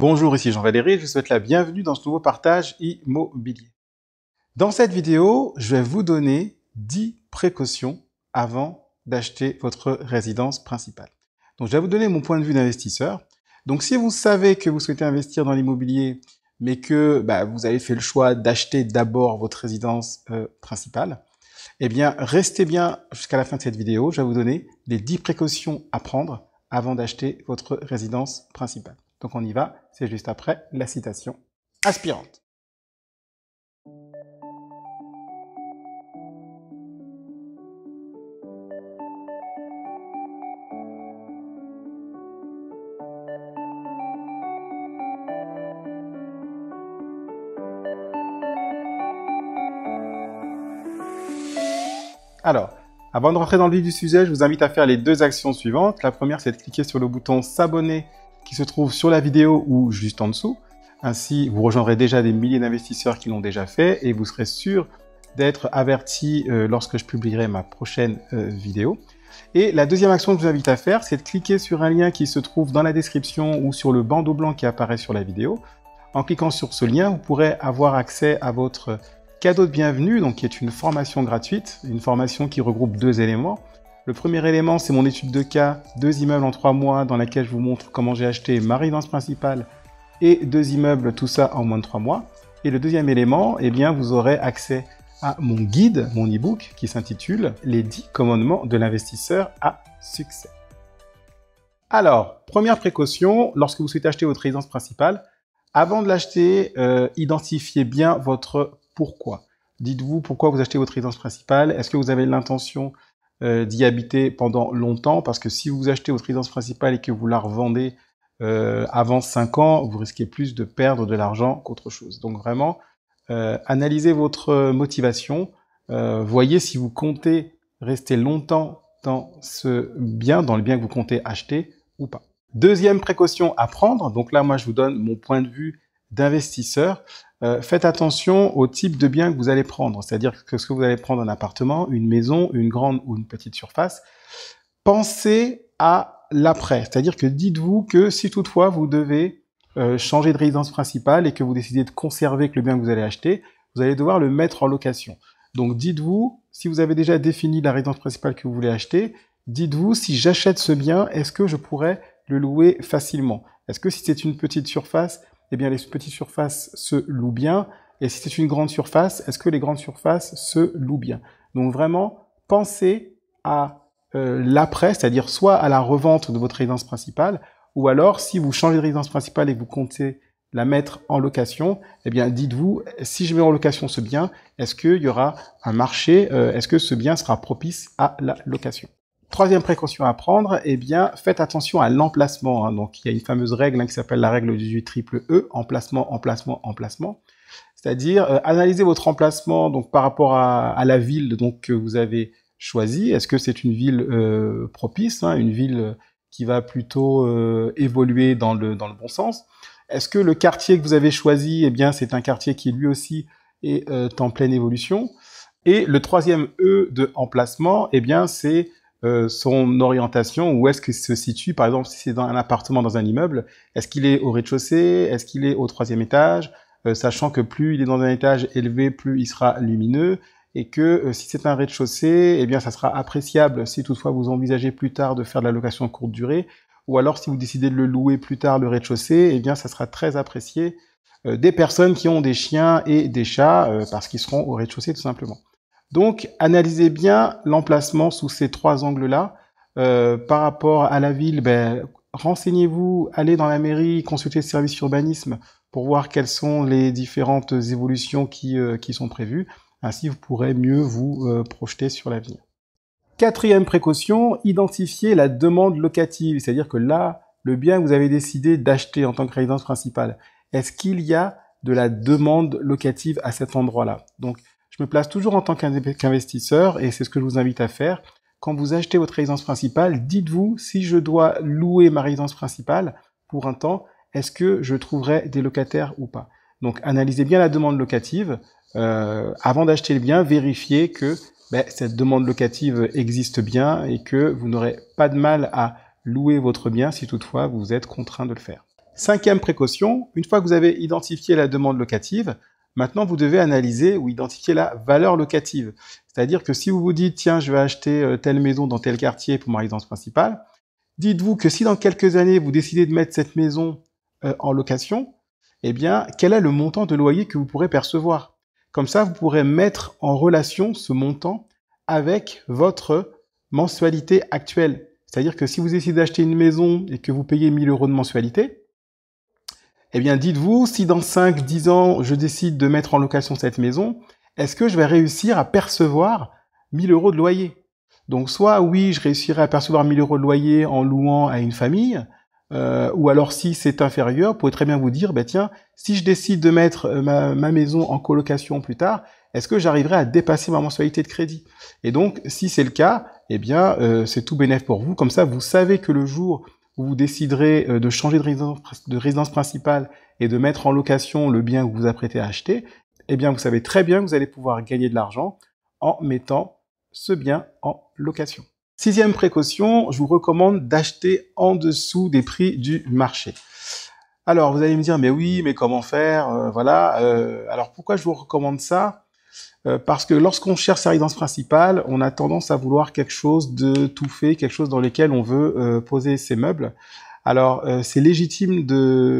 Bonjour, ici Jean-Valéry, je vous souhaite la bienvenue dans ce nouveau partage immobilier. Dans cette vidéo, je vais vous donner 10 précautions avant d'acheter votre résidence principale. Donc je vais vous donner mon point de vue d'investisseur. Donc si vous savez que vous souhaitez investir dans l'immobilier, mais que bah, vous avez fait le choix d'acheter d'abord votre résidence euh, principale, eh bien restez bien jusqu'à la fin de cette vidéo. Je vais vous donner les 10 précautions à prendre avant d'acheter votre résidence principale. Donc on y va, c'est juste après la citation aspirante. Alors, avant de rentrer dans le vif du sujet, je vous invite à faire les deux actions suivantes. La première, c'est de cliquer sur le bouton s'abonner se trouve sur la vidéo ou juste en dessous. Ainsi, vous rejoindrez déjà des milliers d'investisseurs qui l'ont déjà fait et vous serez sûr d'être averti euh, lorsque je publierai ma prochaine euh, vidéo. Et la deuxième action que je vous invite à faire, c'est de cliquer sur un lien qui se trouve dans la description ou sur le bandeau blanc qui apparaît sur la vidéo. En cliquant sur ce lien, vous pourrez avoir accès à votre cadeau de bienvenue, donc qui est une formation gratuite, une formation qui regroupe deux éléments. Le premier élément, c'est mon étude de cas, deux immeubles en trois mois, dans laquelle je vous montre comment j'ai acheté ma résidence principale et deux immeubles, tout ça en moins de trois mois. Et le deuxième élément, et eh bien, vous aurez accès à mon guide, mon e-book, qui s'intitule Les 10 commandements de l'investisseur à succès. Alors, première précaution, lorsque vous souhaitez acheter votre résidence principale, avant de l'acheter, euh, identifiez bien votre pourquoi. Dites-vous pourquoi vous achetez votre résidence principale. Est-ce que vous avez l'intention euh, d'y habiter pendant longtemps, parce que si vous achetez votre résidence principale et que vous la revendez euh, avant 5 ans, vous risquez plus de perdre de l'argent qu'autre chose. Donc vraiment, euh, analysez votre motivation, voyez si vous comptez rester longtemps dans ce bien, dans le bien que vous comptez acheter ou pas. Deuxième précaution à prendre, donc là moi je vous donne mon point de vue d'investisseur, euh, faites attention au type de bien que vous allez prendre. C'est-à-dire que ce que vous allez prendre, un appartement, une maison, une grande ou une petite surface, pensez à l'après. C'est-à-dire que dites-vous que si toutefois vous devez euh, changer de résidence principale et que vous décidez de conserver le bien que vous allez acheter, vous allez devoir le mettre en location. Donc dites-vous, si vous avez déjà défini la résidence principale que vous voulez acheter, dites-vous, si j'achète ce bien, est-ce que je pourrais le louer facilement Est-ce que si c'est une petite surface, eh bien les petites surfaces se louent bien. Et si c'est une grande surface, est-ce que les grandes surfaces se louent bien Donc vraiment, pensez à euh, l'après, c'est-à-dire soit à la revente de votre résidence principale, ou alors si vous changez de résidence principale et que vous comptez la mettre en location, eh bien dites-vous, si je mets en location ce bien, est-ce qu'il y aura un marché, euh, est-ce que ce bien sera propice à la location Troisième précaution à prendre, eh bien, faites attention à l'emplacement. Hein. Donc, il y a une fameuse règle hein, qui s'appelle la règle du triple E, emplacement, emplacement, emplacement. C'est-à-dire, euh, analysez votre emplacement donc, par rapport à, la ville donc, que vous avez choisie. Est-ce que c'est une ville euh, propice, hein, une ville qui va plutôt euh, évoluer dans le, dans le bon sens Est-ce que le quartier que vous avez choisi, eh bien, c'est un quartier qui lui aussi est en pleine évolution Et le troisième E de emplacement, eh bien, c'est euh, son orientation, où est-ce qu'il se situe, par exemple, si c'est dans un appartement, dans un immeuble, est-ce qu'il est au rez-de-chaussée, est-ce qu'il est au troisième étage, euh, sachant que plus il est dans un étage élevé, plus il sera lumineux, et que euh, si c'est un rez-de-chaussée, eh bien, ça sera appréciable si toutefois vous envisagez plus tard de faire de la location courte durée, ou alors si vous décidez de le louer plus tard le rez-de-chaussée, eh bien, ça sera très apprécié des personnes qui ont des chiens et des chats, parce qu'ils seront au rez-de-chaussée tout simplement. Donc, analysez bien l'emplacement sous ces trois angles-là. Euh, par rapport à la ville, ben, renseignez-vous, allez dans la mairie, consultez le service urbanisme pour voir quelles sont les différentes évolutions qui, euh, sont prévues. Ainsi, vous pourrez mieux vous euh, projeter sur l'avenir. Quatrième précaution, identifier la demande locative, c'est-à-dire que là, le bien que vous avez décidé d'acheter en tant que résidence principale, est-ce qu'il y a de la demande locative à cet endroit-là Donc, place toujours en tant qu'investisseur, et c'est ce que je vous invite à faire. Quand vous achetez votre résidence principale, dites-vous si je dois louer ma résidence principale pour un temps, est-ce que je trouverai des locataires ou pas Donc analysez bien la demande locative. Euh, avant d'acheter le bien, vérifiez que ben, cette demande locative existe bien et que vous n'aurez pas de mal à louer votre bien si toutefois vous êtes contraint de le faire. Cinquième précaution, une fois que vous avez identifié la demande locative, Maintenant, vous devez analyser ou identifier la valeur locative. C'est-à-dire que si vous vous dites, tiens, je vais acheter euh, telle maison dans tel quartier pour ma résidence principale, dites-vous que si dans quelques années, vous décidez de mettre cette maison euh, en location, eh bien, quel est le montant de loyer que vous pourrez percevoir Comme ça, vous pourrez mettre en relation ce montant avec votre mensualité actuelle. C'est-à-dire que si vous décidez d'acheter une maison et que vous payez 1000 euros de mensualité, eh bien dites-vous, si dans 5, 10 ans, je décide de mettre en location cette maison, est-ce que je vais réussir à percevoir 1000 euros de loyer Donc soit oui, je réussirai à percevoir 1000 euros de loyer en louant à une famille, euh, ou alors si c'est inférieur, vous pouvez très bien vous dire, bah, tiens, si je décide de mettre euh, ma, maison en colocation plus tard, est-ce que j'arriverai à dépasser ma mensualité de crédit Et donc, si c'est le cas, eh bien, euh, c'est tout bénéf pour vous. Comme ça, vous savez que le jour vous déciderez euh, de changer de résidence, de résidence principale et de mettre en location le bien que vous apprêtez à acheter, eh bien vous savez très bien que vous allez pouvoir gagner de l'argent en mettant ce bien en location. Sixième précaution, je vous recommande d'acheter en dessous des prix du marché. Alors vous allez me dire mais oui mais comment faire euh, voilà euh, alors pourquoi je vous recommande ça euh, parce que lorsqu'on cherche sa résidence principale, on a tendance à vouloir quelque chose de tout fait, quelque chose dans lequel on veut euh, poser ses meubles. Alors, euh, c'est légitime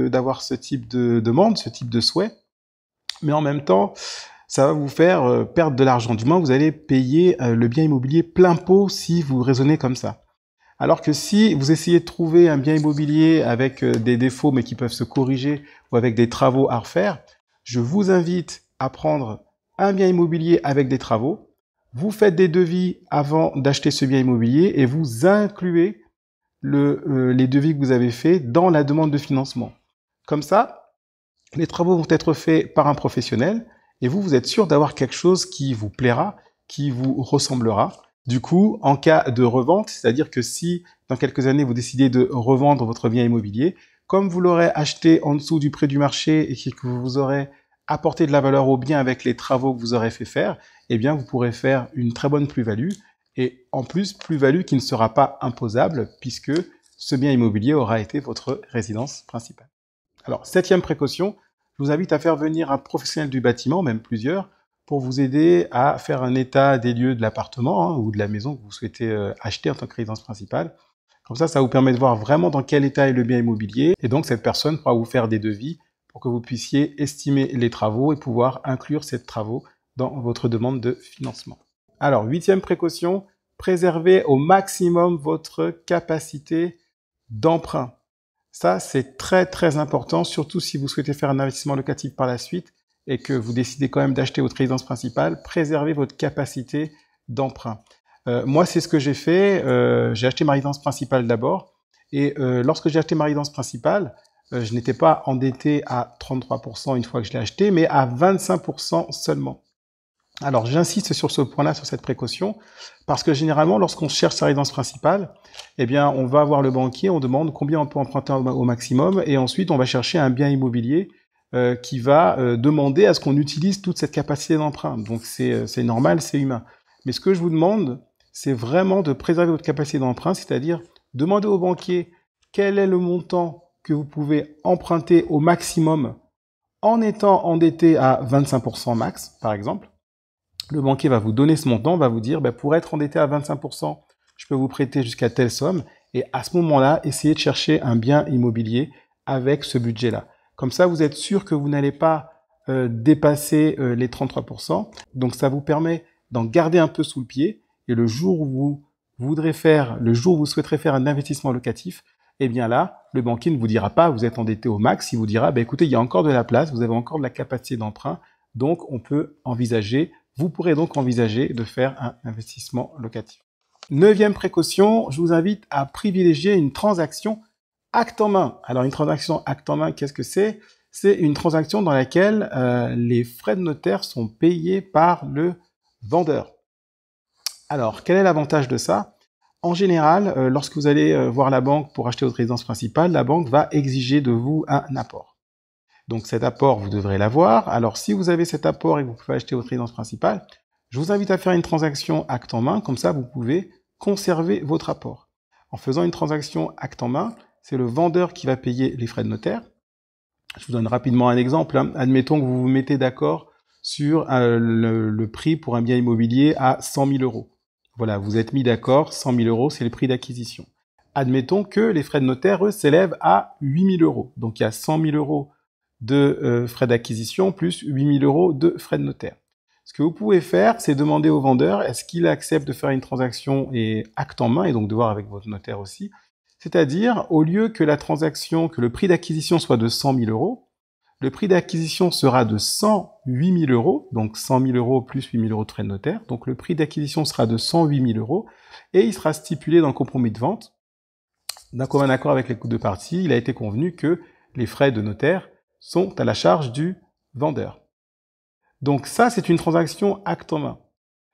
d'avoir ce type de demande, ce type de souhait, mais en même temps, ça va vous faire perdre de l'argent. Du moins, vous allez payer le bien immobilier plein pot si vous raisonnez comme ça. Alors que si vous essayez de trouver un bien immobilier avec des défauts mais qui peuvent se corriger ou avec des travaux à refaire, je vous invite à prendre un bien immobilier avec des travaux, vous faites des devis avant d'acheter ce bien immobilier et vous incluez euh, les devis que vous avez faits dans la demande de financement. Comme ça, les travaux vont être faits par un professionnel et vous, vous êtes sûr d'avoir quelque chose qui vous plaira, qui vous ressemblera. Du coup, en cas de revente, c'est-à-dire que si dans quelques années vous décidez de revendre votre bien immobilier, comme vous l'aurez acheté en dessous du prix du marché et que vous aurez apporter de la valeur au bien avec les travaux que vous aurez fait faire, eh bien, vous pourrez faire une très bonne plus-value. Et en plus, plus-value qui ne sera pas imposable puisque ce bien immobilier aura été votre résidence principale. Alors, septième précaution, je vous invite à faire venir un professionnel du bâtiment, même plusieurs, pour vous aider à faire un état des lieux de l'appartement hein, ou de la maison que vous souhaitez euh, acheter en tant que résidence principale. Comme ça, ça vous permet de voir vraiment dans quel état est le bien immobilier. Et donc, cette personne pourra vous faire des devis pour que vous puissiez estimer les travaux et pouvoir inclure ces travaux dans votre demande de financement. Alors, huitième précaution, préservez au maximum votre capacité d'emprunt. Ça, c'est très très important, surtout si vous souhaitez faire un investissement locatif par la suite et que vous décidez quand même d'acheter votre résidence principale, préservez votre capacité d'emprunt. Euh, moi, c'est ce que j'ai fait. Euh, j'ai acheté ma résidence principale d'abord. Et euh, lorsque j'ai acheté ma résidence principale, euh, je n'étais pas endetté à 33% une fois que je l'ai acheté, mais à 25% seulement. Alors j'insiste sur ce point-là, sur cette précaution, parce que généralement, lorsqu'on cherche sa résidence principale, eh bien, on va voir le banquier, on demande combien on peut emprunter au maximum, et ensuite on va chercher un bien immobilier euh, qui va euh, demander à ce qu'on utilise toute cette capacité d'emprunt. Donc c'est normal, c'est humain. Mais ce que je vous demande, c'est vraiment de préserver votre capacité d'emprunt, c'est-à-dire demander au banquier quel est le montant que vous pouvez emprunter au maximum en étant endetté à 25% max, par exemple. Le banquier va vous donner ce montant, va vous dire, bah, pour être endetté à 25%, je peux vous prêter jusqu'à telle somme. Et à ce moment-là, essayez de chercher un bien immobilier avec ce budget-là. Comme ça, vous êtes sûr que vous n'allez pas euh, dépasser euh, les 33%. Donc ça vous permet d'en garder un peu sous le pied. Et le jour où vous voudrez faire, le jour où vous souhaiterez faire un investissement locatif, eh bien là, le banquier ne vous dira pas vous êtes endetté au max, il vous dira bah, écoutez, il y a encore de la place, vous avez encore de la capacité d'emprunt, donc on peut envisager, vous pourrez donc envisager de faire un investissement locatif. Neuvième précaution, je vous invite à privilégier une transaction acte en main. Alors une transaction acte en main, qu'est-ce que c'est C'est une transaction dans laquelle euh, les frais de notaire sont payés par le vendeur. Alors quel est l'avantage de ça en général, euh, lorsque vous allez euh, voir la banque pour acheter votre résidence principale, la banque va exiger de vous un apport. Donc cet apport, vous devrez l'avoir. Alors si vous avez cet apport et que vous pouvez acheter votre résidence principale, je vous invite à faire une transaction acte en main, comme ça vous pouvez conserver votre apport. En faisant une transaction acte en main, c'est le vendeur qui va payer les frais de notaire. Je vous donne rapidement un exemple. Hein. Admettons que vous vous mettez d'accord sur euh, le, prix pour un bien immobilier à 100 000 euros. Voilà, vous êtes mis d'accord, 100 000 euros, c'est le prix d'acquisition. Admettons que les frais de notaire, eux, s'élèvent à 8 000 euros. Donc il y a 100 000 euros de euh, frais d'acquisition plus 8 000 euros de frais de notaire. Ce que vous pouvez faire, c'est demander au vendeur est-ce qu'il accepte de faire une transaction et acte en main, et donc de voir avec votre notaire aussi. C'est-à-dire, au lieu que la transaction, que le prix d'acquisition soit de 100 000 euros, le prix d'acquisition sera de 108 000 euros, donc 100 000 euros plus 8 000 euros de frais de notaire. Donc le prix d'acquisition sera de 108 000 euros et il sera stipulé dans le compromis de vente. D'un commun accord avec les deux parties, il a été convenu que les frais de notaire sont à la charge du vendeur. Donc ça, c'est une transaction acte en main.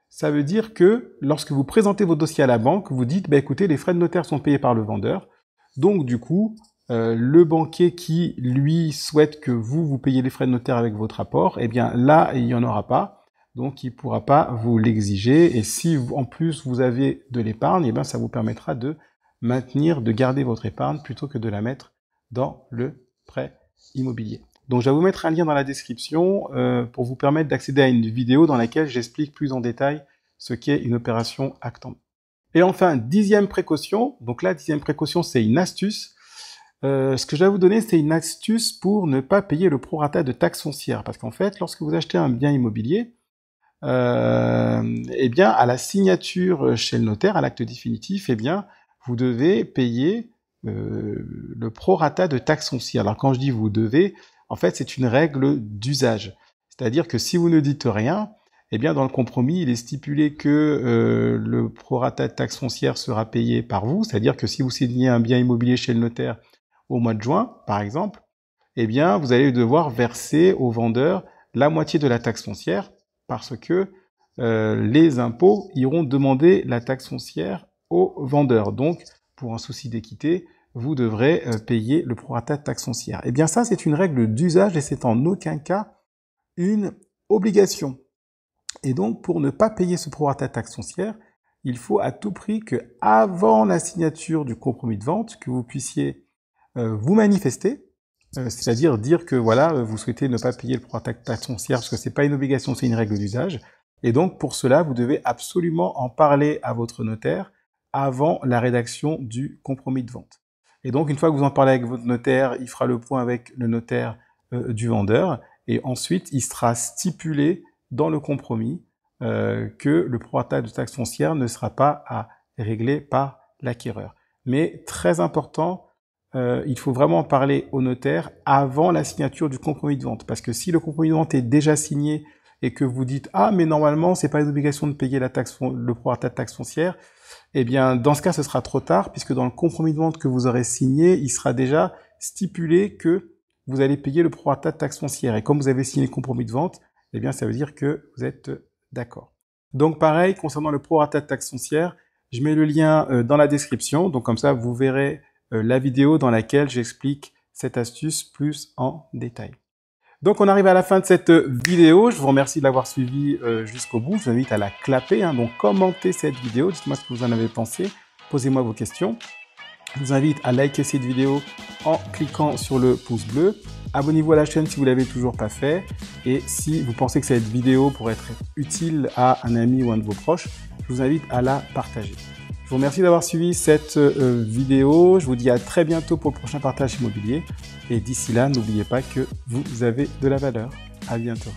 Ça veut dire que lorsque vous présentez vos dossiers à la banque, vous dites, bah, écoutez, les frais de notaire sont payés par le vendeur. Donc du coup, euh, le banquier qui, lui, souhaite que vous, vous payiez les frais de notaire avec votre apport, eh bien là, il n'y en aura pas. Donc, il ne pourra pas vous l'exiger. Et si, en plus, vous avez de l'épargne, eh bien, ça vous permettra de maintenir, de garder votre épargne plutôt que de la mettre dans le prêt immobilier. Donc, je vais vous mettre un lien dans la description euh, pour vous permettre d'accéder à une vidéo dans laquelle j'explique plus en détail ce qu'est une opération actant. Et enfin, dixième précaution. Donc la dixième précaution, c'est une astuce euh, ce que je vais vous donner, c'est une astuce pour ne pas payer le prorata de taxe foncière. Parce qu'en fait, lorsque vous achetez un bien immobilier, euh, eh bien, à la signature chez le notaire, à l'acte définitif, eh bien, vous devez payer euh, le prorata de taxe foncière. Alors, quand je dis vous devez, en fait, c'est une règle d'usage. C'est-à-dire que si vous ne dites rien, eh bien, dans le compromis, il est stipulé que le prorata de taxe foncière sera payé par vous, c'est-à-dire que si vous signez un bien immobilier chez le notaire au mois de juin, par exemple, eh bien, vous allez devoir verser au vendeur la moitié de la taxe foncière parce que euh, les impôts iront demander la taxe foncière au vendeur. Donc, pour un souci d'équité, vous devrez euh, payer le prorata de taxe foncière. Eh bien, ça, c'est une règle d'usage et c'est en aucun cas une obligation. Et donc, pour ne pas payer ce prorata de taxe foncière, il faut à tout prix que, avant la signature du compromis de vente, que vous puissiez euh, vous manifester, euh, c'est-à-dire dire que voilà, euh, vous souhaitez ne pas payer le de taxe foncière parce que n'est pas une obligation, c'est une règle d'usage. Et donc pour cela, vous devez absolument en parler à votre notaire avant la rédaction du compromis de vente. Et donc une fois que vous en parlez avec votre notaire, il fera le point avec le notaire du vendeur et ensuite il sera stipulé dans le compromis que le prorata de taxe foncière ne sera pas à régler par l'acquéreur. Mais très important, euh, il faut vraiment en parler au notaire avant la signature du compromis de vente. Parce que si le compromis de vente est déjà signé et que vous dites ah mais normalement ce n'est pas une obligation de payer la taxe le de taxe foncière, eh bien dans ce cas ce sera trop tard puisque dans le compromis de vente que vous aurez signé, il sera déjà stipulé que vous allez payer le prorata de taxe foncière. Et comme vous avez signé le compromis de vente, eh bien ça veut dire que vous êtes euh, d'accord. Donc pareil concernant le prorata de taxe foncière, je mets le lien euh, dans la description, donc comme ça vous verrez euh, la vidéo dans laquelle j'explique cette astuce plus en détail. Donc on arrive à la fin de cette euh, vidéo. Je vous remercie de l'avoir suivi euh, jusqu'au bout. Je vous invite à la clapper. Hein. Donc commentez cette vidéo. Dites-moi ce que vous en avez pensé. Posez-moi vos questions. Je vous invite à liker cette vidéo en cliquant sur le pouce bleu. Abonnez-vous à la chaîne si vous ne l'avez toujours pas fait. Et si vous pensez que cette vidéo pourrait être utile à un ami ou un de vos proches, je vous invite à la partager. Je vous remercie d'avoir suivi cette euh, vidéo. Je vous dis à très bientôt pour le prochain partage immobilier. Et d'ici là, n'oubliez pas que vous avez de la valeur. À bientôt.